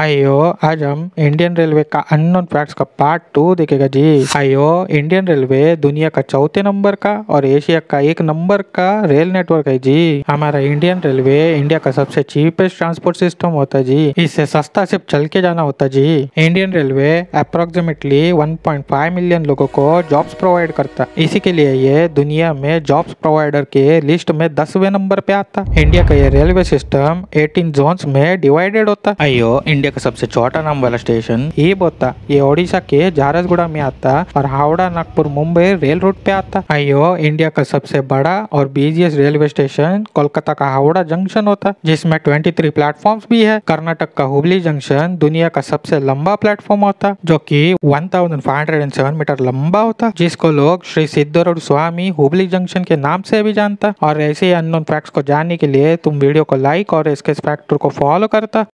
आइयो आज हम इंडियन रेलवे का अननोन फैक्ट्स का पार्ट टू देखेगा जी आयो इंडियन रेलवे दुनिया का चौथे नंबर का और एशिया का एक नंबर का रेल नेटवर्क है जी हमारा इंडियन रेलवे इंडिया का सबसे चीपेस्ट ट्रांसपोर्ट सिस्टम होता है जी इससे सस्ता सिर्फ चल के जाना होता है जी Indian railway approximately one million लोगो को जॉब्स प्रोवाइड करता इसी के लिए ये दुनिया में जॉब्स प्रोवाइडर के लिस्ट में दसवें नंबर पे आता इंडिया का ये रेलवे सिस्टम एटीन जोन में डिवाइडेड होता आइयो इंडिया इंडिया का सबसे छोटा नाम वाला स्टेशन ये बोता ये ओडिशा के झारसगुड़ा में आता और हावड़ा नागपुर मुंबई रेल रूट पे आता आयो इंडिया का सबसे बड़ा और बीजीएस रेलवे स्टेशन कोलकाता का हावड़ा जंक्शन होता जिसमें ट्वेंटी थ्री भी है कर्नाटक का हुबली जंक्शन दुनिया का सबसे लंबा प्लेटफॉर्म होता जो की वन मीटर लंबा होता जिसको लोग श्री सिद्धर स्वामी हुबली जंक्शन के नाम से भी जानता और ऐसे अननोन फैक्ट्स को जानने के लिए तुम वीडियो को लाइक और इसके फैक्टर को फॉलो करता